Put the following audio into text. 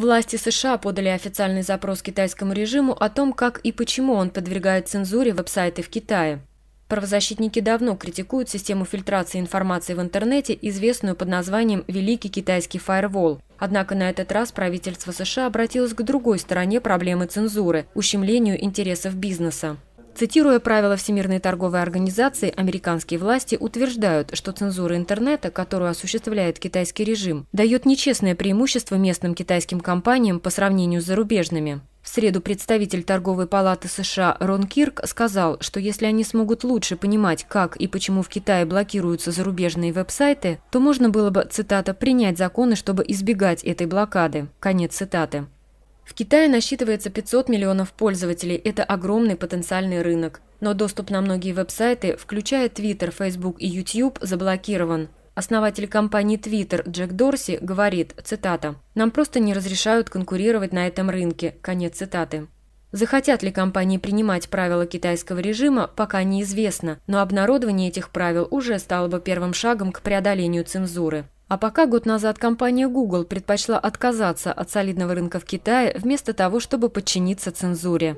Власти США подали официальный запрос китайскому режиму о том, как и почему он подвергает цензуре веб-сайты в Китае. Правозащитники давно критикуют систему фильтрации информации в интернете, известную под названием «Великий китайский фаервол». Однако на этот раз правительство США обратилось к другой стороне проблемы цензуры – ущемлению интересов бизнеса. Цитируя правила Всемирной торговой организации, американские власти утверждают, что цензура интернета, которую осуществляет китайский режим, дает нечестное преимущество местным китайским компаниям по сравнению с зарубежными. В среду представитель торговой палаты США Рон Кирк сказал, что если они смогут лучше понимать, как и почему в Китае блокируются зарубежные веб-сайты, то можно было бы, цитата, «принять законы, чтобы избегать этой блокады». Конец цитаты. В Китае насчитывается 500 миллионов пользователей, это огромный потенциальный рынок. Но доступ на многие веб-сайты, включая Twitter, Facebook и YouTube, заблокирован. Основатель компании Twitter Джек Дорси говорит, цитата, «Нам просто не разрешают конкурировать на этом рынке», конец цитаты. Захотят ли компании принимать правила китайского режима, пока неизвестно, но обнародование этих правил уже стало бы первым шагом к преодолению цензуры. А пока год назад компания Google предпочла отказаться от солидного рынка в Китае вместо того, чтобы подчиниться цензуре.